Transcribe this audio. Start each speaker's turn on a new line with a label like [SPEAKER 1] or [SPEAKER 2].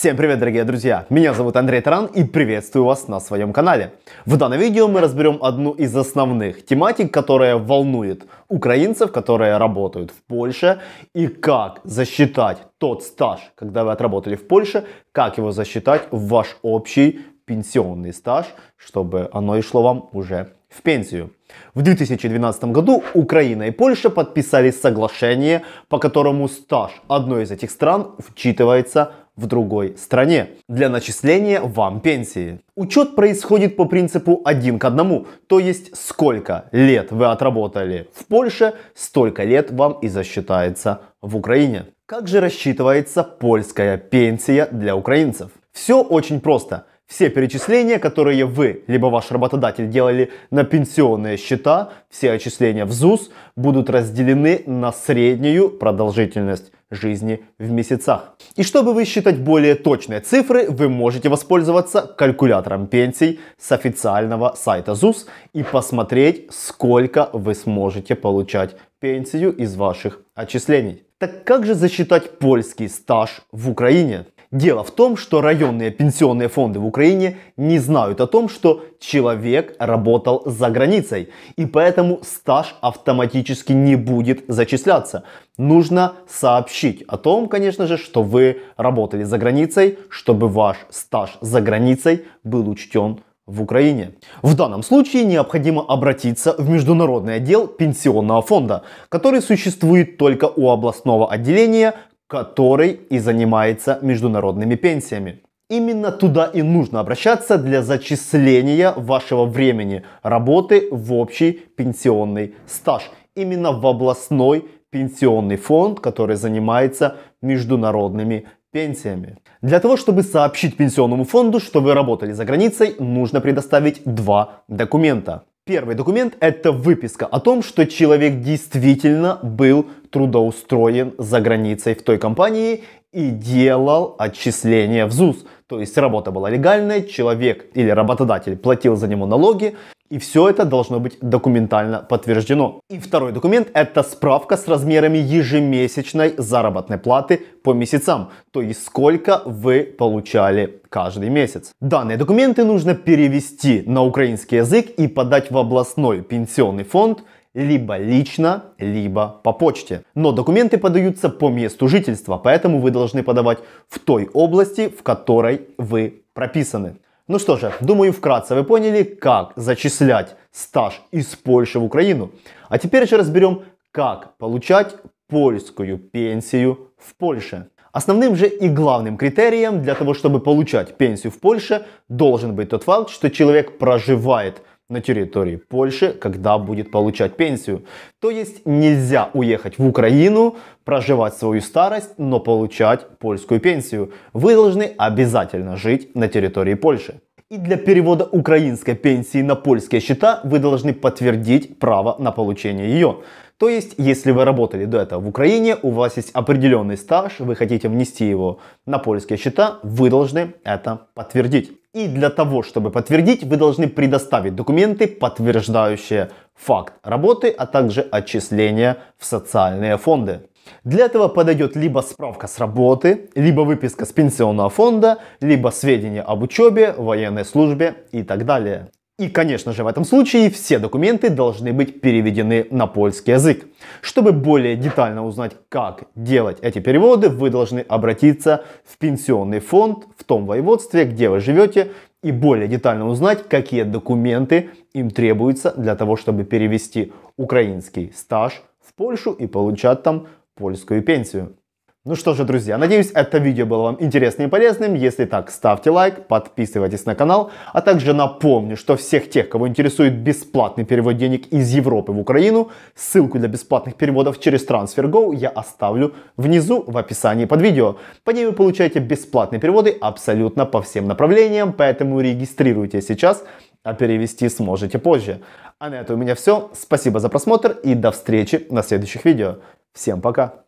[SPEAKER 1] Всем привет, дорогие друзья! Меня зовут Андрей Таран и приветствую вас на своем канале. В данном видео мы разберем одну из основных тематик, которая волнует украинцев, которые работают в Польше, и как засчитать тот стаж, когда вы отработали в Польше, как его засчитать в ваш общий пенсионный стаж, чтобы оно и шло вам уже в пенсию. В 2012 году Украина и Польша подписали соглашение, по которому стаж одной из этих стран вчитывается в другой стране для начисления вам пенсии. Учет происходит по принципу один к одному, то есть сколько лет вы отработали в Польше, столько лет вам и засчитается в Украине. Как же рассчитывается польская пенсия для украинцев? Все очень просто. Все перечисления, которые вы, либо ваш работодатель делали на пенсионные счета, все отчисления в ЗУС будут разделены на среднюю продолжительность жизни в месяцах. И чтобы высчитать более точные цифры, вы можете воспользоваться калькулятором пенсий с официального сайта ЗУС и посмотреть, сколько вы сможете получать пенсию из ваших отчислений. Так как же засчитать польский стаж в Украине? Дело в том, что районные пенсионные фонды в Украине не знают о том, что человек работал за границей, и поэтому стаж автоматически не будет зачисляться. Нужно сообщить о том, конечно же, что вы работали за границей, чтобы ваш стаж за границей был учтен в Украине. В данном случае необходимо обратиться в Международный отдел Пенсионного фонда, который существует только у областного отделения, который и занимается международными пенсиями. Именно туда и нужно обращаться для зачисления вашего времени работы в общий пенсионный стаж. Именно в областной пенсионный фонд, который занимается международными пенсиями. Для того, чтобы сообщить пенсионному фонду, что вы работали за границей, нужно предоставить два документа. Первый документ – это выписка о том, что человек действительно был трудоустроен за границей в той компании и делал отчисления в ЗУС. То есть работа была легальная, человек или работодатель платил за него налоги, и все это должно быть документально подтверждено. И второй документ – это справка с размерами ежемесячной заработной платы по месяцам, то есть сколько вы получали каждый месяц. Данные документы нужно перевести на украинский язык и подать в областной пенсионный фонд либо лично, либо по почте. Но документы подаются по месту жительства, поэтому вы должны подавать в той области, в которой вы прописаны. Ну что же, думаю вкратце вы поняли, как зачислять стаж из Польши в Украину. А теперь же разберем, как получать польскую пенсию в Польше. Основным же и главным критерием для того, чтобы получать пенсию в Польше, должен быть тот факт, что человек проживает на территории Польши, когда будет получать пенсию. То есть нельзя уехать в Украину, проживать свою старость, но получать польскую пенсию. Вы должны обязательно жить на территории Польши. И для перевода украинской пенсии на польские счета вы должны подтвердить право на получение ее. То есть, если вы работали до этого в Украине, у вас есть определенный стаж, вы хотите внести его на польские счета, вы должны это подтвердить. И для того, чтобы подтвердить, вы должны предоставить документы, подтверждающие факт работы, а также отчисления в социальные фонды. Для этого подойдет либо справка с работы, либо выписка с пенсионного фонда, либо сведения об учебе, военной службе и так далее. И, конечно же, в этом случае все документы должны быть переведены на польский язык. Чтобы более детально узнать, как делать эти переводы, вы должны обратиться в пенсионный фонд в том воеводстве, где вы живете, и более детально узнать, какие документы им требуются для того, чтобы перевести украинский стаж в Польшу и получать там польскую пенсию. Ну что же, друзья, надеюсь, это видео было вам интересным и полезным. Если так, ставьте лайк, подписывайтесь на канал. А также напомню, что всех тех, кого интересует бесплатный перевод денег из Европы в Украину, ссылку для бесплатных переводов через TransferGo я оставлю внизу в описании под видео. По ней вы получаете бесплатные переводы абсолютно по всем направлениям, поэтому регистрируйтесь сейчас, а перевести сможете позже. А на этом у меня все. Спасибо за просмотр и до встречи на следующих видео. Всем пока!